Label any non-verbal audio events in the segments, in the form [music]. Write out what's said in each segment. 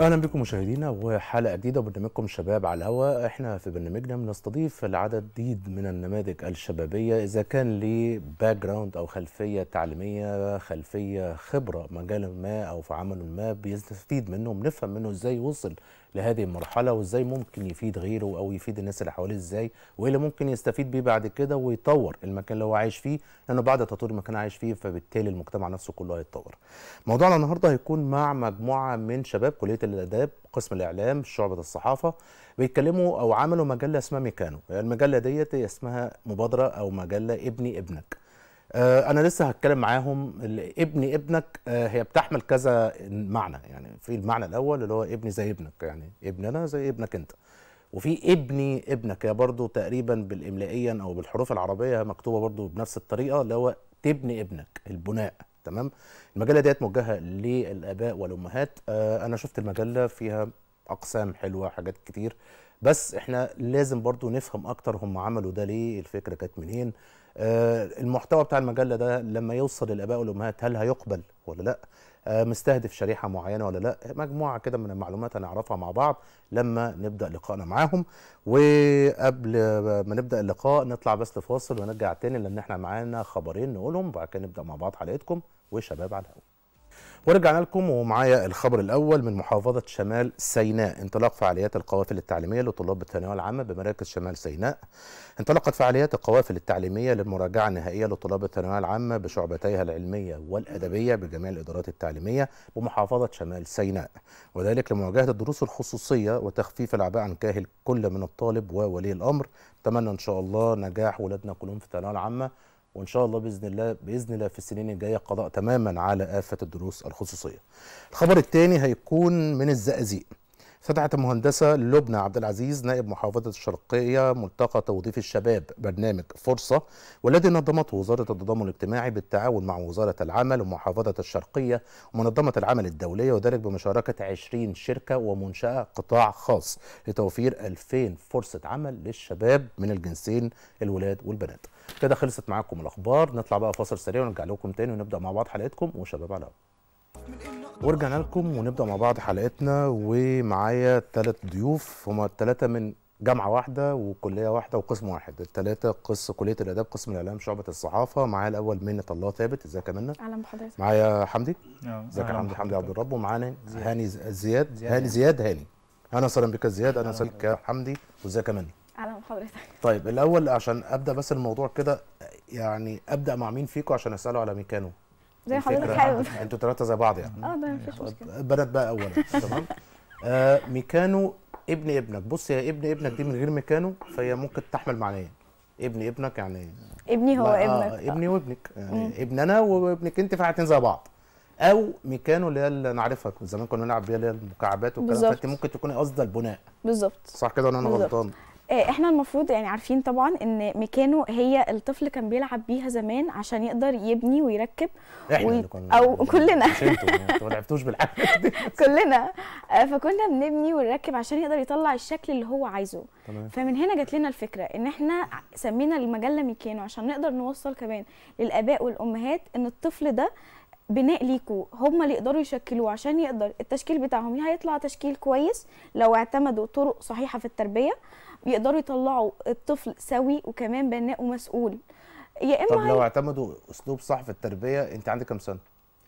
اهلا بكم مشاهدينا وحلقه جديده برنامجكم شباب على الهواء احنا في برنامجنا بنستضيف العدد جديد من النماذج الشبابيه اذا كان ليه باك جراوند او خلفيه تعليميه خلفيه خبره مجال ما او في عمل ما بيستفيد منه بنفهم منه ازاي وصل لهذه المرحله وازاي ممكن يفيد غيره او يفيد الناس اللي حواليه ازاي وايه اللي ممكن يستفيد بيه بعد كده ويطور المكان اللي هو عايش فيه لانه بعد تطوير المكان اللي عايش فيه فبالتالي المجتمع نفسه كله هيتطور. موضوعنا النهارده هيكون مع مجموعه من شباب كليه الاداب قسم الاعلام شعبه الصحافه بيتكلموا او عملوا مجله اسمها ميكانو المجله ديت اسمها مبادره او مجله ابني ابنك آه، انا لسه هتكلم معاهم ابني ابنك آه، هي بتحمل كذا معنى يعني في المعنى الاول اللي هو ابني زي ابنك يعني ابني انا زي ابنك انت وفي ابني ابنك هي برضو تقريبا بالاملائيا او بالحروف العربيه مكتوبه برضو بنفس الطريقه اللي هو تبني ابنك البناء تمام المجله ديت موجهه للاباء والامهات آه، انا شفت المجله فيها اقسام حلوه حاجات كتير بس احنا لازم برضو نفهم اكتر هم عملوا ده ليه الفكره كانت منين آه، المحتوى بتاع المجله ده لما يوصل للاباء والامهات هل هيقبل ولا لا آه، مستهدف شريحه معينه ولا لا مجموعه كده من المعلومات هنعرفها مع بعض لما نبدا لقائنا معاهم وقبل ما نبدا اللقاء نطلع بس لفاصل ونرجع تاني لان احنا معانا خبرين نقولهم وبعد كده نبدا مع بعض حلقتكم وشباب على الهواء ورجعنا لكم ومعايا الخبر الاول من محافظه شمال سيناء انطلاق فعاليات القوافل التعليميه لطلاب الثانويه العامه بمراكز شمال سيناء انطلقت فعاليات القوافل التعليميه للمراجعه النهائيه لطلاب الثانويه العامه بشعبتيها العلميه والادبيه بجميع الادارات التعليميه بمحافظه شمال سيناء وذلك لمواجهه الدروس الخصوصيه وتخفيف الاعباء عن كاهل كل من الطالب وولي الامر نتمنى ان شاء الله نجاح ولادنا كلهم في الثانويه العامه وان شاء الله باذن الله باذن الله في السنين الجايه قضاء تماما على افه الدروس الخصوصيه. الخبر الثاني هيكون من الزقازيق. فتحت المهندسة لبنى عبد العزيز نائب محافظة الشرقية ملتقى توظيف الشباب برنامج فرصة والذي نظمته وزارة التضامن الاجتماعي بالتعاون مع وزارة العمل ومحافظة الشرقية ومنظمة العمل الدولية وذلك بمشاركة 20 شركة ومنشأة قطاع خاص لتوفير 2000 فرصة عمل للشباب من الجنسين الولاد والبنات كده خلصت معاكم الأخبار نطلع بقى فاصل سريع ونرجع لكم تاني ونبدأ مع بعض حلقتكم وشباب على ورجعنا لكم ونبدا مع بعض حلقتنا ومعايا ثلاث ضيوف هما الثلاثه من جامعه واحده وكليه واحده وقسم واحد الثلاثه قس كليه الاداب قسم الاعلام شعبه الصحافه معايا الاول منة الله ثابت ازيك يا منة اهلا بحضرتك معايا حمدي ازيك يا حمدي حمدي عبد الرب ومعانا هاني زياد هاني يعني. زياد هاني اهلا وسهلا بك زياد اهلا وسهلا بك يا حمدي وازيك يا منة اهلا بحضرتك طيب الاول عشان ابدا بس الموضوع كده يعني ابدا مع مين فيكم عشان اساله على ميكانو زي حضرتك حابب انتوا ثلاثه زي بعض يعني اه ده مفيش يعني مشكله بنات بقى اولا تمام [laughs] آه ميكانو ابن ابنك بص يا ابن ابنك دي من غير ميكانو فهي ممكن تحمل معنيين ابن ابنك يعني ابني هو آه، ابنك آه ابني وابنك يعني ابننا انا وابنك انت فاحنا زي بعض او ميكانو اللي هي اللي انا عارفها زمان كنا نلعب بيها اللي هي المكعبات وكده فانت ممكن تكوني قصد البناء بالظبط صح كده ولا انا غلطان آه، احنا المفروض يعني عارفين طبعا ان ميكانو هي الطفل كان بيلعب بيها زمان عشان يقدر يبني ويركب احنا وي... كنا او كلنا [laughs] انتوا ما لعبتوش بالحاجات [laughs] كلنا آه، فكنا بنبني ونركب عشان يقدر يطلع الشكل اللي هو عايزه تمام. فمن هنا جات لنا الفكره ان احنا سمينا المجله ميكانو عشان نقدر نوصل كمان للاباء والامهات ان الطفل ده بناء ليكوا هم اللي يقدروا يشكلوه عشان يقدر التشكيل بتاعهم هيطلع تشكيل كويس لو اعتمدوا طرق صحيحه في التربيه بيقدروا يطلعوا الطفل سوي وكمان بناء ومسؤول يا اما طب لو هي... اعتمدوا اسلوب صح في التربيه انت عندك كام سنه؟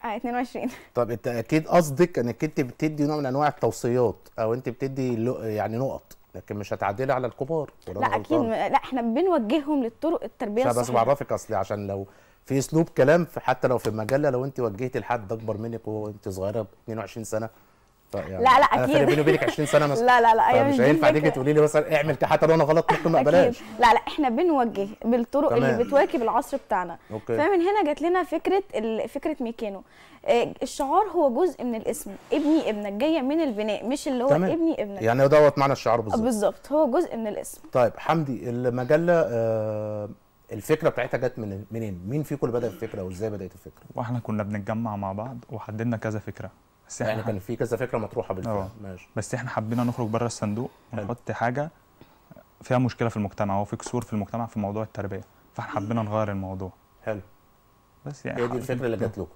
اه 22 طب انت اكيد قصدك انك انت بتدي نوع من انواع التوصيات او انت بتدي يعني نقط لكن مش هتعدلي على الكبار ولا لا اكيد م... لا احنا بنوجههم للطرق التربيه الصحيحه بس بعرفك اصلي عشان لو في اسلوب كلام حتى لو في المجله لو انت وجهتي لحد اكبر منك وانت صغيره 22 سنه طيب، يعني لا لا اكيد بيني وبينك 20 سنه مثلا لا لا لا طيب، أيوة، مش هينفع تيجي تقولي لي مثلا اعمل حتى لو انا غلط ممكن ما اقبلهاش لا لا احنا بنوجه بالطرق تمام. اللي بتواكب العصر بتاعنا أوكي. فمن هنا جات لنا فكره فكره ميكانو آه، الشعار هو جزء من الاسم ابني ابنك جايه من البناء مش اللي هو تمام. ابني ابنك يعني دوت معنى الشعار بالظبط آه، بالظبط هو جزء من الاسم طيب حمدي المجله آه الفكره بتاعتها جت من منين؟ مين فيكم اللي بدا الفكره وازاي بدات الفكره؟ واحنا كنا بنتجمع مع بعض وحددنا كذا فكره بس يعني كان في كذا فكره مطروحه بالفعل آه. ماشي بس احنا حبينا نخرج بره الصندوق ونحط حاجه فيها مشكله في المجتمع وفي كسور في المجتمع في موضوع التربيه فاحنا حبينا نغير الموضوع حلو بس يعني هي دي الفكره اللي جات لكم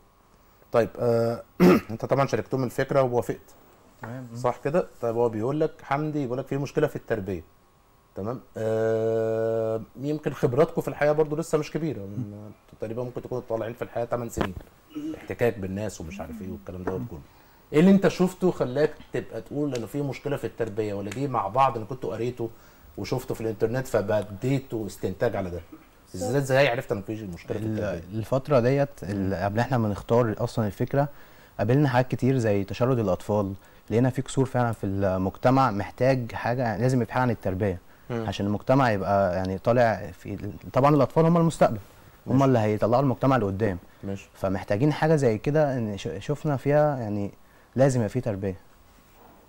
طيب آه [clears throat] انت طبعا شاركتهم الفكره ووافقت تمام صح كده طيب هو بيقول لك حمدي بيقول لك في مشكله في التربيه تمام آه يمكن خبراتكم في الحياه برضو لسه مش كبيره تقريبا ممكن تكونوا طالعين في الحياه 8 سنين احتكاك بالناس ومش عارف ايه والكلام دوت كله ايه اللي انت شفته خلاك تبقى تقول انه في مشكله في التربيه ولا دي مع بعض انا كنت قريته وشفته في الانترنت فبديته استنتاج على ده ازاي ازاي عرفت ان في مشكله في التربيه الفتره ديت قبل احنا ما نختار اصلا الفكره قابلنا حاجات كتير زي تشرد الاطفال لقينا في كسور فعلا في المجتمع محتاج حاجه يعني لازم يبقى عن التربيه م. عشان المجتمع يبقى يعني طالع في طبعا الاطفال هم المستقبل هم اللي هيطلعوا المجتمع لقدام فمحتاجين حاجه زي كده ان شفنا فيها يعني لازم يبقى في تربيه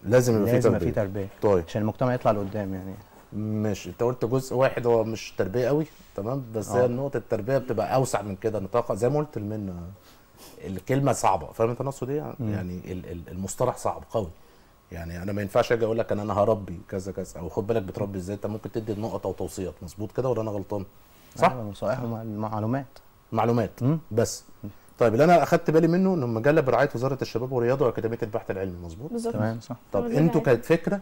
لازم يبقى في تربيه لازم يبقى في تربيه طيب عشان المجتمع يطلع لقدام يعني ماشي انت قلت جزء واحد هو مش تربيه قوي تمام بس هي اه. نقطه التربيه بتبقى اوسع من كده نطاقها زي ما قلت المنه الكلمه صعبه فاهم انت نصه ايه؟ دي يعني المصطلح صعب قوي يعني انا ما ينفعش اجي اقول لك ان انا هربي كذا كذا او خد بالك بتربي ازاي انت ممكن تدي نقط او توصيات مظبوط كده ولا انا غلطان صح؟ نصائح أيوة، صحيح معلومات بس طيب اللي انا اخدت بالي منه انه مجله برعايه وزاره الشباب والرياضه واكاديميه البحث العلمي مظبوط بالظبط تمام صح طب انتوا كانت فكره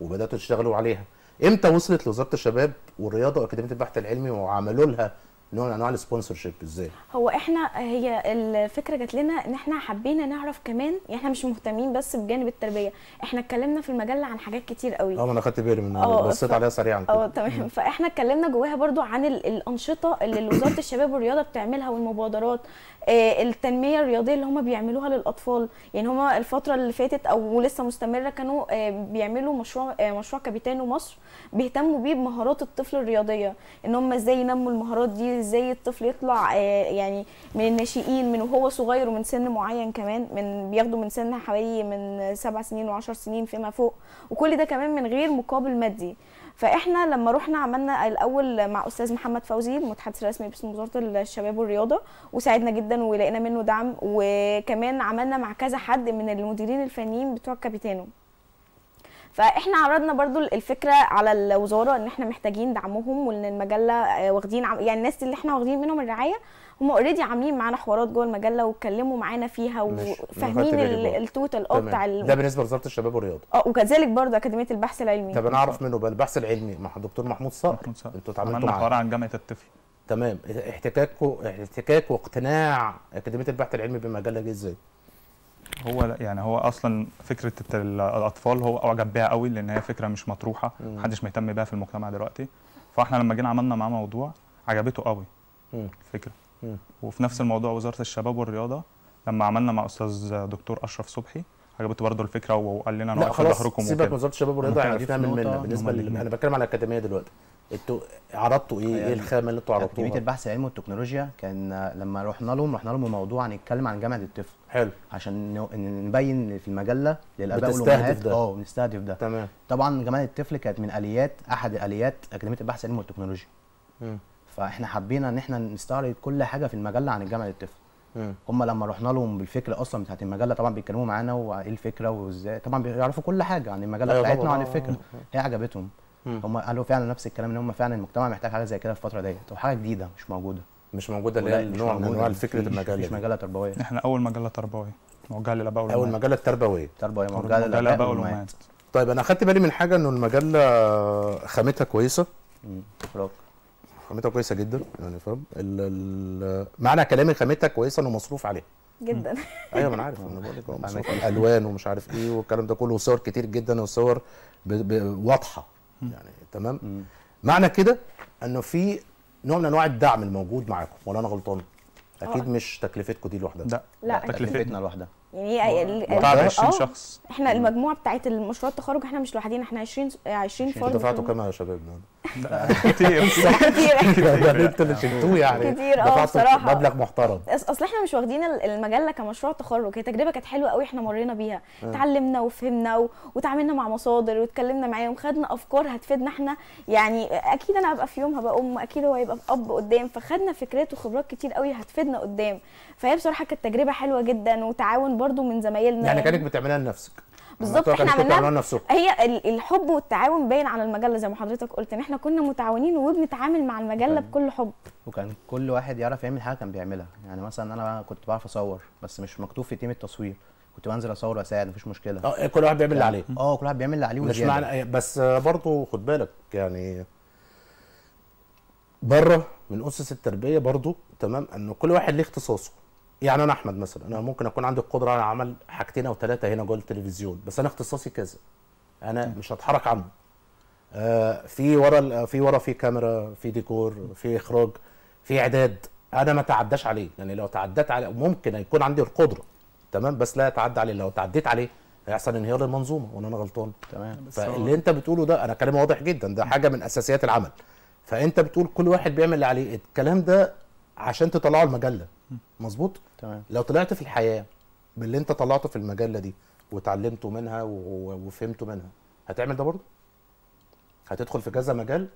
وبداتوا تشتغلوا عليها امتى وصلت لوزاره الشباب والرياضه واكاديميه البحث العلمي وعملوا لها نوع من انواع السبونسر شيب ازاي؟ هو احنا هي الفكره جات لنا ان احنا حبينا نعرف كمان يعني احنا مش مهتمين بس بجانب التربيه، احنا اتكلمنا في المجله عن حاجات كتير قوي. اه انا خدت بالي من آه، بصيت ف... عليها سريعا اه تمام فاحنا اتكلمنا جواها برضو عن الانشطه اللي وزاره الشباب والرياضه بتعملها والمبادرات آه، التنميه الرياضيه اللي هم بيعملوها للاطفال يعني هم الفتره اللي فاتت او لسه مستمره كانوا آه، بيعملوا مشروع آه، مشروع كابيتانو مصر بيهتموا بيه بمهارات الطفل الرياضيه ان هم ازاي ينموا المهارات دي ازاي الطفل يطلع يعني من الناشئين من وهو صغير ومن سن معين كمان من بياخدوا من سن حوالي من سبع سنين وعشر سنين فيما فوق وكل ده كمان من غير مقابل مادي فاحنا لما رحنا عملنا الاول مع استاذ محمد فوزي المتحدث الرسمي باسم وزاره الشباب والرياضه وساعدنا جدا ولقينا منه دعم وكمان عملنا مع كذا حد من المديرين الفنيين بتوع كابيتانو فاحنا عرضنا برضو الفكره على الوزاره ان احنا محتاجين دعمهم وان المجله واخدين يعني الناس اللي احنا واخدين منهم الرعايه هم اوريدي عاملين معانا حوارات جوه المجله واتكلموا معانا فيها وفاهمين التوتال اه بتاع ده بالنسبه لوزاره الشباب والرياضه اه وكذلك برضه اكاديميه البحث العلمي طب انا اعرف منه بقى البحث العلمي مع الدكتور محمود صقر انتوا اتعاملتوا معاه عن جامعه الطفل تمام احتكاك احتكاك واقتناع اكاديميه البحث العلمي بالمجله دي ازاي؟ هو يعني هو اصلا فكره الاطفال هو اعجب بيها قوي لان هي فكره مش مطروحه محدش مهتم بيها في المجتمع دلوقتي فاحنا لما جينا عملنا معاه موضوع عجبته قوي الفكره وفي نفس الموضوع وزاره الشباب والرياضه لما عملنا مع استاذ دكتور اشرف صبحي عجبته برضه الفكره وقال لنا انا واقف ظهركم سيبك من وزاره الشباب والرياضه يعني دي تعمل منا بالنسبه لل... انا بتكلم على الاكاديميه دلوقتي انتوا عرضتوا ايه؟ ايه يعني الخامه اللي انتوا يعني عرضتوها؟ اكاديميه البحث العلمي والتكنولوجيا كان لما رحنا لهم رحنا لهم بموضوع نتكلم عن جامعه الطفل حلو عشان نبين في المجله للاباء والامهات اه نستهدف ده تمام طبعا جامعه الطفل كانت من اليات احد اليات اكاديميه البحث العلمي والتكنولوجيا م. فاحنا حبينا ان احنا نستعرض كل حاجه في المجله عن الجامعه للطفل هم لما رحنا لهم بالفكره اصلا بتاعت المجله طبعا بيتكلموا معانا وايه الفكره وازاي طبعا بيعرفوا كل حاجه عن المجله أيوة بتاعتنا وعن الفكره هي عجبتهم هم قالوا فعلا نفس الكلام ان هم فعلا المجتمع محتاج حاجه زي كده في الفتره ديت وحاجه جديده مش موجوده مش موجوده اللي هي نوع من انواع فكره المجله مش مجله تربويه احنا اول مجله تربويه موجهه للاباء والامهات اول مجله تربويه تربويه موجهه للاباء والامهات طيب انا اخدت بالي من حاجه انه المجله خامتها كويسه خامتها كويسه جدا يعني فاهم معنى كلامي خامتها كويسه انه مصروف عليها جدا ايوه ما انا عارف انا بقول لك مصروف الالوان ومش عارف ايه والكلام ده كله وصور كتير جدا وصور واضحه يعني تمام معنى كده انه في نوع من انواع الدعم الموجود معاكم ولا انا غلطان؟ اكيد أوه. مش تكلفتكم دي لوحدها لا لا تكلفتنا لوحدها يعني هي ال 20 آه. شخص احنا المجموعه بتاعت المشروع التخرج احنا مش لوحدين احنا 20 20 فرد دفعتوا كام يا شباب كتير كتير [laughs] [laughs] يعني انتوا اللي شلتوه يعني كتير اه بصراحه مبلغ محترم اصل احنا مش واخدين المجله كمشروع تخرج هي تجربه كانت حلوه قوي احنا مرينا بيها آه. اتعلمنا وفهمنا وتعاملنا مع مصادر واتكلمنا معاهم خدنا افكار هتفيدنا احنا يعني اكيد انا هبقى في يوم هبقى ام اكيد هو هيبقى اب قدام فخدنا فكرات وخبرات كتير قوي هتفيدنا قدام فهي بصراحه كانت تجربه حلوه جدا وتعاون برده من زمايلنا يعني كانك بتعملها لنفسك بالظبط احنا عملناها هي الحب والتعاون باين على المجله زي ما حضرتك قلت ان احنا كنا متعاونين وبنتعامل مع المجله بكل حب وكان كل واحد يعرف يعمل حاجه كان بيعملها يعني مثلا انا كنت بعرف اصور بس مش مكتوب في تيم التصوير كنت بنزل اصور واساعد مفيش مشكله اه إيه، كل واحد بيعمل اللي يعني عليه اه كل واحد بيعمل اللي عليه مش معنى إيه، بس برضه خد بالك يعني بره من اسس التربيه برضه تمام ان كل واحد ليه اختصاصه يعني انا احمد مثلا انا ممكن اكون عندي القدره على عمل حاجتين او ثلاثه هنا جوه التلفزيون بس انا اختصاصي كذا انا مش هتحرك عنه آه في ورا في ورا في كاميرا في ديكور في اخراج في اعداد انا ما تعداش عليه يعني لو تعديت عليه ممكن يكون عندي القدره تمام بس لا اتعدى عليه لو تعديت عليه هيحصل انهيار للمنظومه وانا انا غلطان تمام فاللي انت بتقوله ده انا كلامي واضح جدا ده حاجه من اساسيات العمل فانت بتقول كل واحد بيعمل اللي عليه الكلام ده عشان تطلعه المجله مظبوط تمام لو طلعت في الحياه باللي انت طلعته في المجله دي وتعلمته منها وفهمته منها هتعمل ده برضه هتدخل في كذا مجال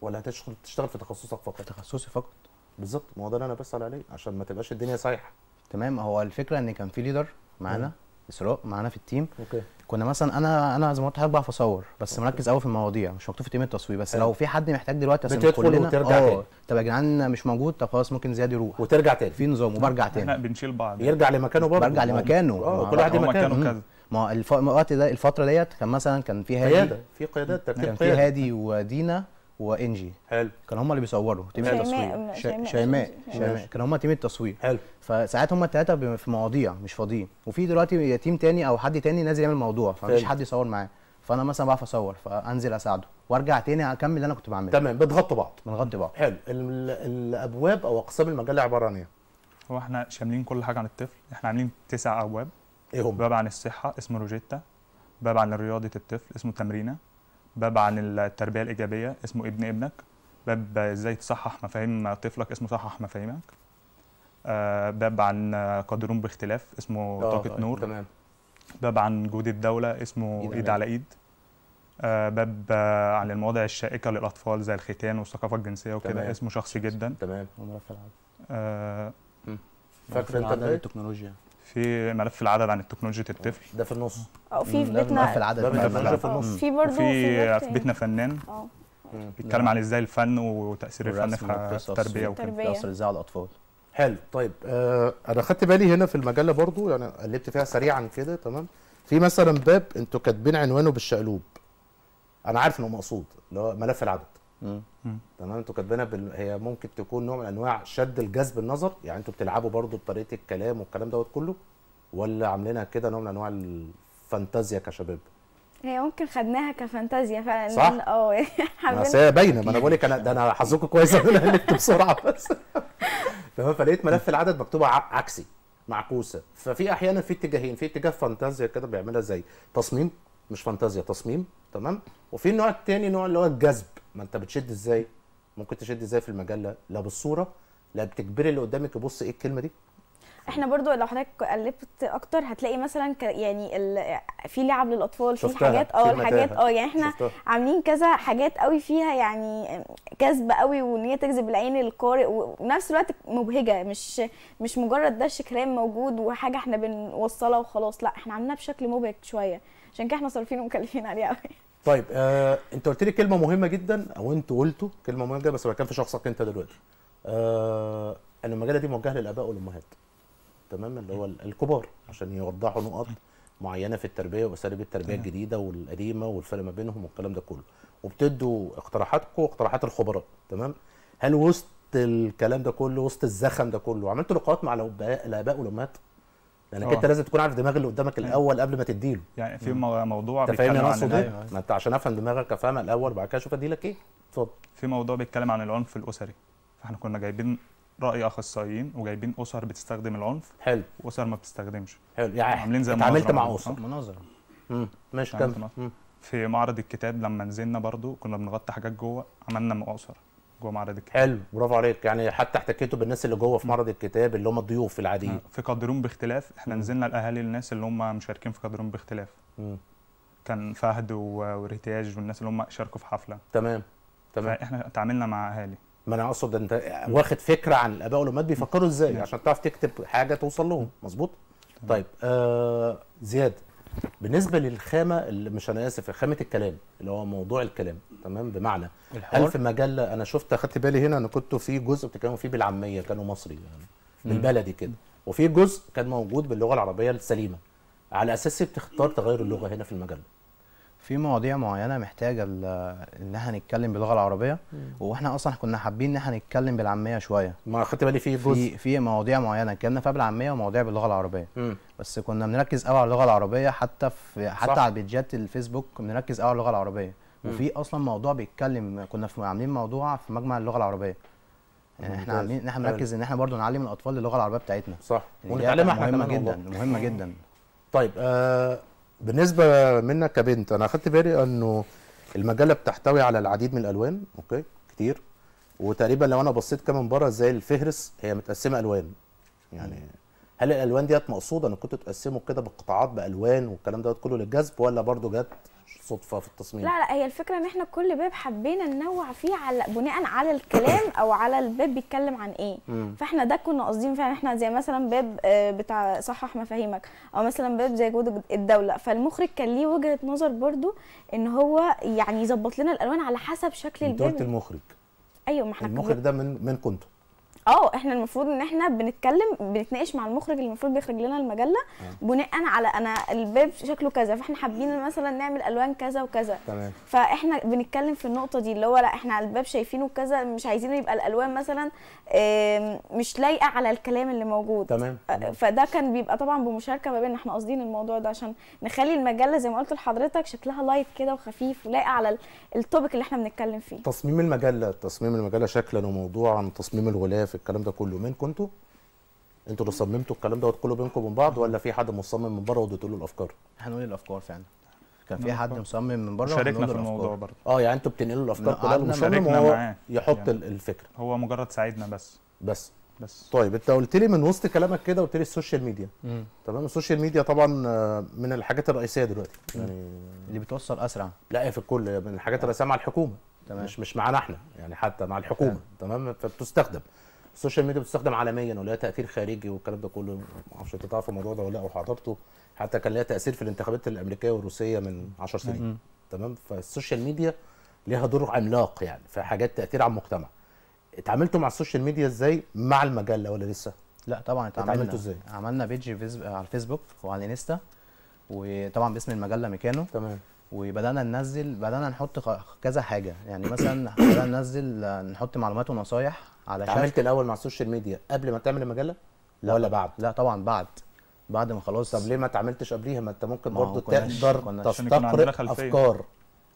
ولا هتشتغل تشتغل في تخصصك فقط تخصصي فقط بالظبط ما هو ده اللي انا بسال عليه عشان ما تبقاش الدنيا سايحه تمام هو الفكره ان كان في ليدر معانا اسراء معانا في التيم اوكي كنا مثلا انا انا زي ما قلت حضرتك بعرف اصور بس مركز قوي في المواضيع مش مكتوب في تيم التصوير بس لو في حد محتاج دلوقتي اصل كلنا وترجع آه، تاني طب يا جدعان مش موجود طب خلاص ممكن زياد يروح وترجع تاني في نظام وبرجع تاني احنا بنشيل بعض يرجع لمكانه برضه برجع يعني لمكانه آه،, اه كل واحد مكانه كذا ما الوقت ده الفتره ديت كان مثلا كان في هادي قياده في قيادات ترتيب كان في هادي ودينا وانجي حلو كانوا هم اللي بيصوروا تيم التصوير شيماء شيماء كانوا هم تيم التصوير حلو فساعات هم الثلاثه في مواضيع مش فاضيين وفي دلوقتي تيم تاني او حد تاني نازل يعمل موضوع فمفيش حد يصور معاه فانا مثلا بعرف اصور فانزل اساعده وارجع تاني اكمل اللي انا كنت بعمله تمام بتغطوا بعض بنغطي بعض حلو الابواب او اقسام المجله عباره عن ايه؟ هو احنا شاملين كل حاجه عن الطفل احنا عاملين تسع ابواب ايه هم؟ باب عن الصحه اسمه روجيتا باب عن رياضه الطفل اسمه تمرينه باب عن التربيه الايجابيه اسمه ابن ابنك باب ازاي تصحح مفاهيم طفلك اسمه صحح مفاهيمك آه، باب عن قادرون باختلاف اسمه آه، طاقه طيب، نور تمام باب عن جود الدوله اسمه ايد, إيد على ايد آه، باب عن المواضع الشائكه للاطفال زي الختان والثقافه الجنسيه وكده اسمه شخصي جدا تمام فاكر انت طيب؟ التكنولوجيا في ملف العدد عن التكنولوجيا الطفل ده في النص او في بيتنا ملف العدد ده في النص في برضه في في بيتنا فنان اه بيتكلم عن ازاي الفن وتاثير الفن في التربيه وكده بيأثر ازاي على الاطفال حلو طيب آه انا خدت بالي هنا في المجله برضه يعني قلبت فيها سريعا كده تمام في مثلا باب انتوا كاتبين عنوانه بالشقلوب انا عارف انه مقصود اللي هو ملف العدد تمام انتوا كاتبينها بال... هي ممكن تكون نوع من انواع شد الجذب النظر يعني انتوا بتلعبوا برضو بطريقه الكلام والكلام دوت كله ولا عاملينها كده نوع من انواع الفانتازيا كشباب هي ممكن خدناها كفانتازيا فعلا صح [laughs] اه بس هي باينه ما انا بقول لك انا ده انا حظكم كويس ان انا قلت بسرعه بس [laughs] تمام فلقيت ملف العدد مكتوبه عكسي معكوسه ففي احيانا في اتجاهين في اتجاه فانتازيا كده بيعملها زي تصميم مش فانتازيا تصميم تمام وفي النوع الثاني نوع اللي هو الجذب ما انت بتشد ازاي ممكن تشد ازاي في المجله لا بالصوره لا بتجبري اللي قدامك يبص ايه الكلمه دي احنا برضو لو حضرتك قلبت اكتر هتلاقي مثلا ك يعني ال... في لعب للاطفال في حاجات اه الحاجات اه يعني احنا شفتها. عاملين كذا حاجات قوي فيها يعني كذب قوي وان هي تجذب العين القارئ ونفس الوقت مبهجه مش مش مجرد دش كلام موجود وحاجه احنا بنوصلها وخلاص لا احنا عاملينها بشكل مبهج شويه عشان كده احنا صارفين ومكلفين عليها قوي طيب آه انت قلت لي كلمه مهمه جدا او انت قلته كلمه مهمه جدا بس بتكلم في شخصك انت دلوقتي آه ان المجله دي موجهه للاباء والامهات تمام اللي هو الكبار عشان يوضحوا نقط معينه في التربيه واساليب التربيه تمام. الجديده والقديمه والفرق ما بينهم والكلام ده كله وبتدوا اقتراحاتكم واقتراحات الخبراء تمام هل وسط الكلام ده كله وسط الزخم ده كله عملتوا لقاءات مع الاباء والامهات لانك انت آه. لازم تكون عارف دماغ اللي قدامك الاول قبل ما تديله يعني في موضوع انت فاهمني انا اقصد إيه؟ أيوة. ما انت عشان افهم دماغك افهم الاول وبعد كده اشوف اديلك ايه اتفضل في موضوع بيتكلم عن العنف الاسري فاحنا كنا جايبين راي اخصائيين وجايبين اسر بتستخدم العنف حلو واسر ما بتستخدمش حلو يعني عاملين زي اتعاملت مع اسر مناظره ماشي كمل في معرض الكتاب لما نزلنا برضو كنا بنغطي حاجات جوه عملنا مؤثر جوه معرض الكتاب حلو برافو عليك يعني حتى احتكيته بالناس اللي جوه في معرض الكتاب اللي هم الضيوف العاديين في قدرون باختلاف احنا م. نزلنا لاهالي الناس اللي هم مشاركين في قدرون باختلاف م. كان فهد وريتياج والناس اللي هم شاركوا في حفله تمام تمام فاحنا تعاملنا مع اهالي ما انا اقصد انت واخد فكره عن الاباء والامهات بيفكروا ازاي عشان تعرف تكتب حاجه توصل لهم مظبوط طيب آه زياد بالنسبه للخامه اللي مش انا اسف خامه الكلام اللي هو موضوع الكلام تمام بمعنى الحوار. هل في مجله انا شفت اخدت بالي هنا انا كنت في جزء بتتكلموا فيه بالعاميه كانوا مصري يعني بالبلدي كده وفي جزء كان موجود باللغه العربيه السليمه على اساس بتختار تغير اللغه هنا في المجله في مواضيع معينه محتاجه ان احنا نتكلم باللغه العربيه مم. واحنا اصلا كنا حابين ان احنا نتكلم بالعاميه شويه ما خدت بالي في جزء في مواضيع معينه اتكلمنا فيها بالعاميه ومواضيع باللغه العربيه مم. بس كنا بنركز قوي على اللغه العربيه حتى في حتى صح. على بيجات الفيسبوك بنركز قوي على اللغه العربيه مم. وفي اصلا موضوع بيتكلم كنا في عاملين موضوع في مجمع اللغه العربيه يعني احنا عاملين احنا بنركز ان احنا برضو نعلم الاطفال اللغه العربيه بتاعتنا صح يعني ونتعلمها احنا مهمه جدا مهمه جدا طيب آه بالنسبه منك كبنت انا اخدت بالي انه المجله بتحتوي على العديد من الالوان اوكي كتير وتقريبا لو انا بصيت كده من بره زي الفهرس هي متقسمه الوان يعني هل الالوان ديت مقصوده ان كنتوا تقسموا كده بقطاعات بالوان والكلام دوت كله للجذب ولا برضو جت صدفه في التصميم لا لا هي الفكره ان احنا كل باب حبينا ننوع فيه على بناء على الكلام [coughs] او على الباب بيتكلم عن ايه مم. فاحنا ده كنا قاصدين فعلا احنا زي مثلا باب آه، بتاع صحح مفاهيمك او مثلا باب زي جود الدوله فالمخرج كان ليه وجهه نظر برضو ان هو يعني يظبط لنا الالوان على حسب شكل الباب المخرج ايوه ما احنا المخرج ده من من كنتم اه احنا المفروض ان احنا بنتكلم بنتناقش مع المخرج اللي المفروض بيخرج لنا المجله اه. بناء على انا الباب شكله كذا فاحنا حابين مثلا نعمل الوان كذا وكذا تمام فاحنا بنتكلم في النقطه دي اللي هو لا احنا على الباب شايفينه كذا مش عايزين يبقى الالوان مثلا مش لايقه على الكلام اللي موجود تمام فده كان بيبقى طبعا بمشاركه ما بيننا احنا قاصدين الموضوع ده عشان نخلي المجله زي ما قلت لحضرتك شكلها لايت كده وخفيف ولايقه على التوبيك اللي احنا بنتكلم فيه تصميم المجله تصميم المجله شكلا وموضوعا تصميم الغلاف الكلام ده كله مين كنتوا؟ انتوا اللي صممتوا الكلام دوت كله بينكم من بعض ولا في حد مصمم من بره واديتوا له الافكار؟ هنقول الافكار فعلا كان في حد مصمم من بره شاركنا في الموضوع برضه اه يعني انتوا بتنقلوا الافكار كلها للمصمم وهو يحط يعني الفكره هو مجرد ساعدنا بس بس بس طيب انت قلت لي من وسط كلامك كده قلت لي السوشيال ميديا تمام السوشيال ميديا طبعا آه، من الحاجات الرئيسيه دلوقتي يعني اللي بتوصل اسرع لا في الكل من الحاجات الرئيسيه مع الحكومه تمام مش مش معانا احنا يعني حتى مع الحكومه تمام, تمام فبتستخدم السوشيال ميديا بتستخدم عالميا ولها تاثير خارجي والكلام ده كله ما اعرفش انت تعرف الموضوع ده ولا لا وحضرته حتى كان لها تاثير في الانتخابات الامريكيه والروسيه من 10 سنين تمام فالسوشيال ميديا ليها دور عملاق يعني في حاجات تاثير على المجتمع اتعاملتوا مع السوشيال ميديا ازاي مع المجله ولا لسه لا طبعا اتعاملتوا ازاي عملنا بيج على الفيسبوك وعلى الانستا وطبعا باسم المجله ميكانو تمام وبدانا ننزل بدانا نحط كذا حاجه يعني مثلا [clears throat] بدانا ننزل نحط معلومات ونصايح علشان عملت الاول مع السوشيال ميديا قبل ما تعمل المجله لا ولا بعد لا طبعا بعد بعد ما خلاص طب ليه ما اتعاملتش قبليها ما انت ممكن برضه تقدر تستقرئ افكار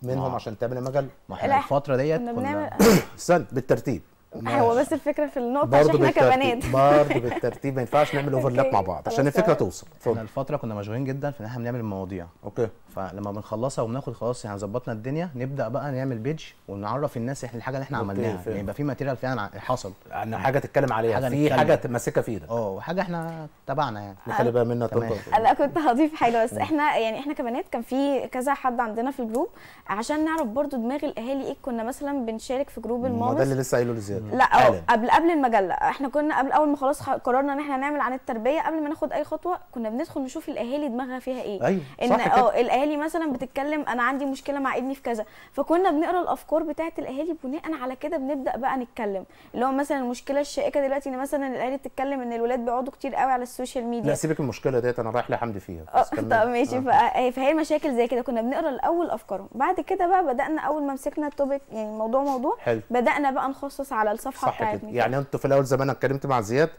منهم عشان تعمل المجله ما احنا الفتره ديت كنا [coughs] استنى بالترتيب هو بس الفكره في النقطه عشان احنا كبنات برضه بالترتيب ما ينفعش نعمل اوفرلاب مع [laughs] بعض عشان الفكره توصل احنا الفتره كنا مشغولين جدا في ان احنا بنعمل المواضيع اوكي فلما بنخلصها وبناخد خلاص يعني ظبطنا الدنيا نبدا بقى نعمل بيج ونعرف الناس احنا الحاجه اللي احنا عملناها يعني يبقى في ماتيريال فعلا حصل يعني حاجه تتكلم عليها حاجة في حاجه ماسكه في ايدك اه وحاجه احنا تبعنا يعني نخلي بقى منها انا كنت هضيف حاجه بس احنا يعني احنا كبنات كان في كذا حد عندنا في الجروب عشان نعرف برضو دماغ الاهالي ايه كنا مثلا بنشارك في جروب المامز ده اللي لسه قايله لزياد لا آه، قبل قبل المجله احنا كنا قبل اول ما خلاص قررنا ان احنا نعمل عن التربيه قبل ما ناخد اي خطوه كنا بندخل نشوف الاهالي دماغها فيها ايه ايوه ان آه، الاهالي مثلا بتتكلم انا عندي مشكله مع ابني في كذا فكنا بنقرا الافكار بتاعه الاهالي بناء على كده بنبدا بقى نتكلم اللي هو مثلا المشكله الشائكه دلوقتي ان مثلا الاهالي بتتكلم ان الولاد بيقعدوا كتير قوي على السوشيال ميديا لا سيبك المشكله ديت انا رايح لحمدي فيها آه، طب ماشي آه. آه. فهي مشاكل زي كده كنا بنقرا الاول افكارهم بعد كده بقى بدانا اول ما مسكنا التوبيك يعني موضوع موضوع حلو. بدانا بقى نخصص على الصفحه بتاعتنا يعني انتوا في الاول زمان اتكلمت مع زياد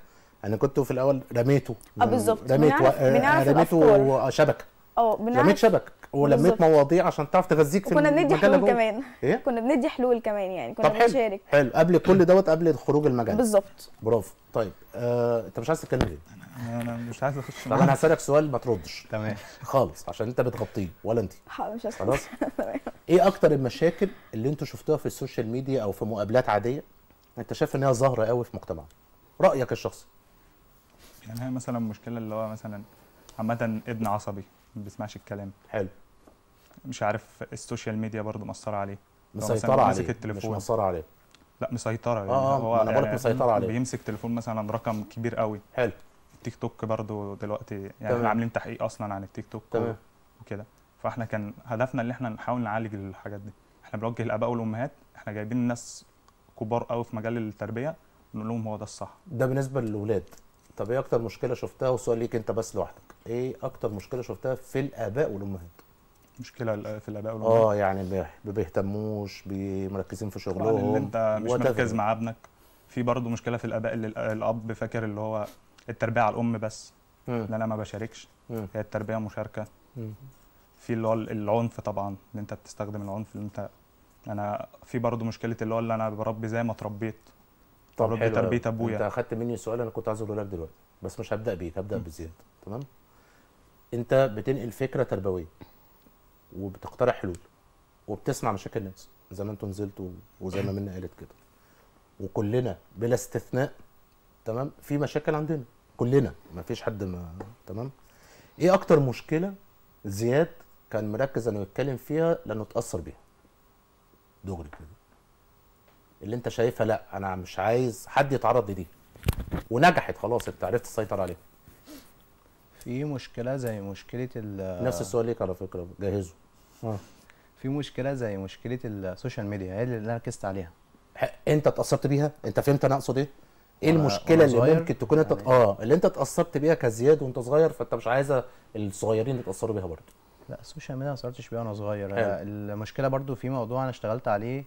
انا كنت في الاول رميته اه بالظبط رميته آه، رميته شبكه اه بنعرف لميت شبك ولميت بالزبط. مواضيع عشان تعرف تغذيك في كنا بندي حلول جوه. كمان إيه؟ كنا بندي حلول كمان يعني كنا طب بنشارك حلو قبل كل دوت قبل خروج المجال بالظبط برافو طيب آه، انت مش عايز تتكلم ليه؟ انا مش عايز اخش طب انا هسالك سؤال ما تردش تمام خالص عشان انت بتغطيه ولا انت مش خلاص [laughs] ايه اكتر المشاكل اللي انتوا شفتوها في السوشيال ميديا او في مقابلات عاديه انت شايف ان هي ظاهره قوي في مجتمعنا رايك الشخصي يعني هي مثلا مشكله اللي هو مثلا عامه ابن عصبي ما بيسمعش الكلام حلو مش عارف السوشيال ميديا برضو مأثرة عليه مسيطرة عليه مسك التليفون مش مأثرة عليه لا مسيطرة يعني آه هو انا بقولك يعني مسيطرة عليه بيمسك تليفون مثلا رقم كبير قوي حلو التيك توك برضو دلوقتي يعني تمام. احنا عاملين تحقيق اصلا عن التيك توك تمام وكده فاحنا كان هدفنا ان احنا نحاول نعالج الحاجات دي احنا بنوجه الاباء والامهات احنا جايبين ناس كبار قوي في مجال التربيه نقول لهم هو ده الصح ده بالنسبه للاولاد طب ايه اكتر مشكله شفتها وسؤال ليك انت بس لوحدك ايه اكتر مشكله شفتها في الاباء والامهات مشكله في الاباء والامهات اه يعني ما بيهتموش مركزين في شغلهم ان انت مش مركز مع ابنك في برضه مشكله في الاباء اللي الاب فاكر اللي هو التربيه على الام بس ان انا ما بشاركش م. هي التربيه مشاركه م. في اللي هو العنف طبعا ان انت بتستخدم العنف اللي انت انا في برضه مشكله اللي هو اللي انا بربي زي ما اتربيت طب تربيت تربيه ابويا انت اخدت مني السؤال انا كنت عايز اقوله لك دلوقتي بس مش هبدا بيك هبدا بزياد تمام انت بتنقل فكره تربويه وبتقترح حلول وبتسمع مشاكل الناس زي ما انتوا نزلتوا وزي ما منا قالت كده وكلنا بلا استثناء تمام في مشاكل عندنا كلنا ما فيش حد ما تمام ايه اكتر مشكله زياد كان مركز انه يتكلم فيها لانه اتاثر بيها دغري كده اللي انت شايفها لا انا مش عايز حد يتعرض لدي ونجحت خلاص انت عرفت تسيطر عليها في مشكله زي مشكله ال نفس السؤال ليك على فكره جهزه اه في مشكله زي مشكله السوشيال ميديا هي اللي انا ركزت عليها انت اتاثرت بيها انت فهمت انا اقصد ايه ايه المشكله اللي ممكن تكون انت يعني... اه اللي انت اتاثرت بيها كزياد وانت صغير فانت مش عايزه الصغيرين يتاثروا بيها برضه لا السوشيال ميديا ما اثرتش بيها وانا صغير حلو. المشكله برضو في موضوع انا اشتغلت عليه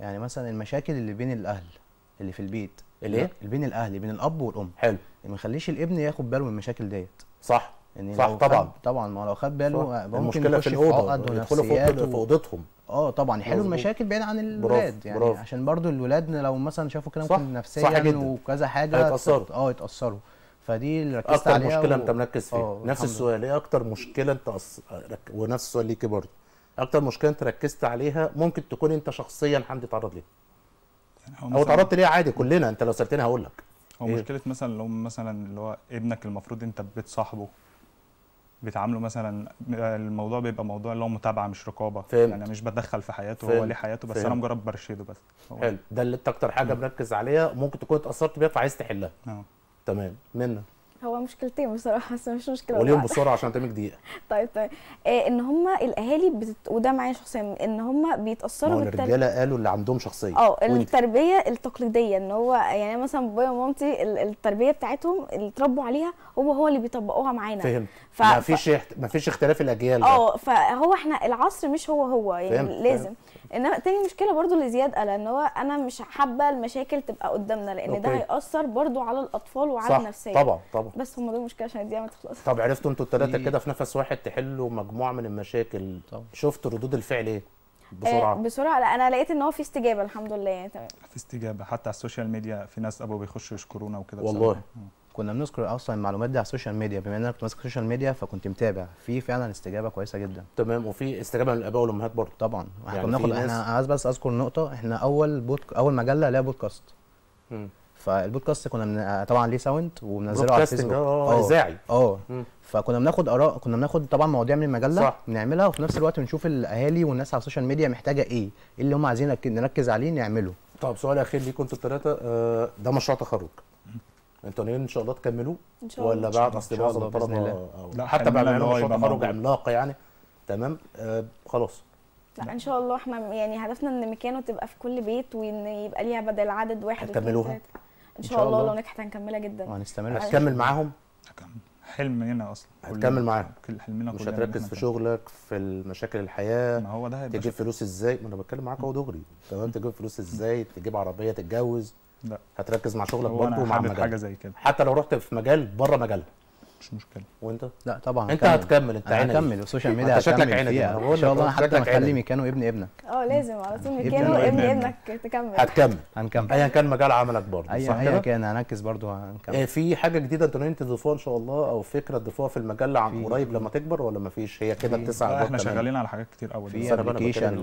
يعني مثلا المشاكل اللي بين الاهل اللي في البيت اللي إيه؟ بين الاهل بين الاب والام حلو ما يخليش الابن ياخد باله من المشاكل ديت صح يعني صح طبعا طبعا ما لو خد باله ممكن المشكله في الاوضه يدخلوا في اوضتهم اه طبعا يحلوا المشاكل بعيد عن الولاد يعني براف. عشان برضو الولاد لو مثلا شافوا كده ممكن نفسيا وكذا حاجه هيتاثروا اه يتاثروا فدي اللي ركزت أكتر عليها مشكله و... انت مركز فيها آه، نفس السؤال ايه اكتر مشكله انت أص... ونفس السؤال ليكي برضه اكتر مشكله انت ركزت عليها ممكن تكون انت شخصيا حد اتعرض ليها يعني او اتعرضت ليها عادي كلنا انت لو سالتني هقول لك هو إيه؟ مشكله مثلا لو مثلا اللي هو ابنك المفروض انت بتصاحبه بتعامله مثلا الموضوع بيبقى موضوع اللي هو متابعه مش رقابه فهمت. يعني مش بتدخل في حياته فهمت. هو ليه حياته بس فهمت. انا مجرد برشده بس هو. حلو ده اللي انت اكتر حاجه مركز عليها ممكن تكون اتاثرت بيها فعايز تحلها اه تمام منه هو مشكلتين بصراحه بس مش مشكله قوليهم بسرعه عشان تعمل دقيقه [laughs] طيب طيب إيه ان هم الاهالي بتت... وده معايا شخصيا ان هم بيتاثروا بالتربيه الرجاله قالوا اللي عندهم شخصيه اه التربيه التقليديه ان هو يعني مثلا بابايا ومامتي التربيه بتاعتهم اللي اتربوا عليها هو هو اللي بيطبقوها معانا فهمت ف... ما فيش ما فيش اختلاف الاجيال اه فهو احنا العصر مش هو هو يعني فهمت. لازم فهمت. انما تاني مشكله برضو لزياد قال ان هو انا مش حابه المشاكل تبقى قدامنا لان أوكي. ده هياثر برضو على الاطفال وعلى النفسيه طبعا طبعا بس هم دول مشكله عشان دي ما تخلص طب عرفتوا انتوا الثلاثه كده في نفس واحد تحلوا مجموعه من المشاكل طبعا. شفتوا ردود الفعل ايه آه، بسرعه بسرعه لا انا لقيت ان هو في استجابه الحمد لله يعني تمام في استجابه حتى على السوشيال ميديا في ناس ابو بيخشوا يشكرونا وكده والله كنا بنذكر اصلا المعلومات دي على السوشيال ميديا بما ان انا كنت ماسك السوشيال ميديا فكنت متابع في فعلا استجابه كويسه جدا تمام وفي استجابه من الاباء والامهات برضه طبعا احنا يعني بناخد احنا عايز بس اذكر نقطه احنا اول بودك... اول مجله ليها بودكاست م. فالبودكاست كنا من... طبعا ليه ساوند وبننزله على الفيسبوك آه،, اه اذاعي اه فكنا بناخد اراء كنا بناخد طبعا مواضيع من المجله صح. بنعملها وفي نفس الوقت بنشوف الاهالي والناس على السوشيال ميديا محتاجه ايه ايه اللي هم عايزين نركز عليه نعمله طب سؤال اخير ليكم انتوا الثلاثه آه، ده مشروع تخرج انتوا ناويين ان شاء الله تكملوا ان شاء الله ولا بعد اصل بعض الطلبه لا حتى بعد مشروع تخرج عملاق يعني تمام آه خلاص لا ان شاء الله احنا يعني هدفنا ان مكانه تبقى في كل بيت وان يبقى ليها بدل عدد واحد هتكملوها ان شاء الله, الله لو نجحت هنكملها جدا وهنستمر هتكمل معاهم هكمل حلمنا اصلا هتكمل معاهم كل حلمنا مش هتركز في شغلك في المشاكل الحياه ما هو ده تجيب فلوس ازاي ما انا بتكلم معاك اهو دغري تمام تجيب فلوس ازاي تجيب عربيه تتجوز لا هتركز مع شغلك برضه ومع مجالك حاجه زي كده حتى لو رحت في مجال بره مجالك مش مشكله وانت لا طبعا انت هكمل. هتكمل انت عينك هكمل السوشيال ميديا شكلك عينك ان شاء الله حتى مخلي ميكانو ابن ابنك اه لازم على طول ميكانو ابن ابنك تكمل هتكمل هنكمل ايا كان مجال عملك برضه ايا ايا كان هنركز برضه هنكمل إيه، في حاجه جديده انتوا ناويين تضيفوها ان شاء الله او فكره تضيفوها في المجله عن قريب لما تكبر ولا ما فيش هي كده التسعه احنا شغالين على حاجات كتير قوي في ابلكيشن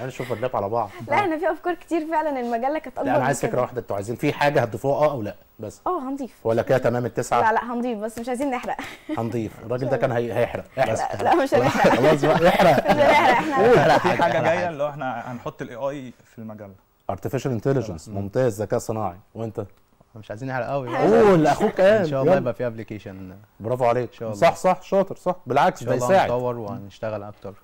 انا نشوف اللاب على بعض لا احنا في افكار كتير فعلا المجله كانت اكبر لا انا عايز فكره واحده انتوا عايزين في حاجه هتضيفوها اه او لا بس اه هنضيف ولا كده تمام تسعة لا لا هنضيف بس مش عايزين نحرق [laughs] هنضيف الراجل ده كان هيحرق لا, لا مش هنحرق [laughs] خلاص احرق احنا في حاجة جاية اللي هو احنا هنحط الاي اي في المجلة ارتفيشال انتليجنس ممتاز ذكاء صناعي وانت مش عايزين نحرق قوي قول اخوك قال ان شاء الله يبقى في ابلكيشن برافو عليك صح صح شاطر صح بالعكس ده يساعد ان شاء الله هنطور وهنشتغل اكتر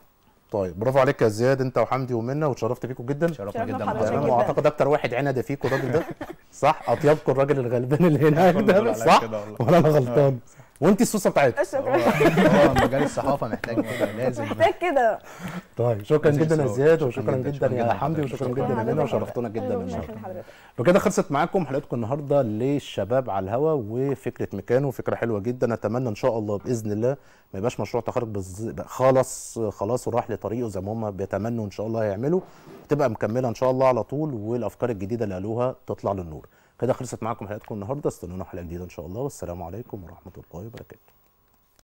طيب برافو عليك يا زياد انت وحمدي ومنه وتشرفت بيكم جدا شرفنا جدا تمام واعتقد اكتر واحد عنده فيكم الراجل ده [laughs] صح اطيبكم الراجل الغلبان اللي هناك ده [laughs] صح ولا انا غلطان وانت السوسه بتاعتك أه، شكرا اه، اه، مجال الصحافه محتاج كده [laughs] لازم محتاج كده طيب شكرا جدا يا زياد وشكرا جدا يا حمدي وشكرا جدا يا منى وشرفتونا جدا النهارده بكده خلصت معاكم حلقتكم النهارده للشباب على الهوا وفكره مكانه فكره حلوه جدا اتمنى ان شاء الله باذن الله ما يبقاش مشروع تخرج خلاص خلاص وراح لطريقه زي ما هم بيتمنوا ان شاء الله هيعملوا تبقى مكمله ان شاء الله على طول والافكار الجديده اللي قالوها تطلع للنور كده خلصت معاكم حلقتكم النهارده استنونا حلقه جديده ان شاء الله والسلام عليكم ورحمه الله وبركاته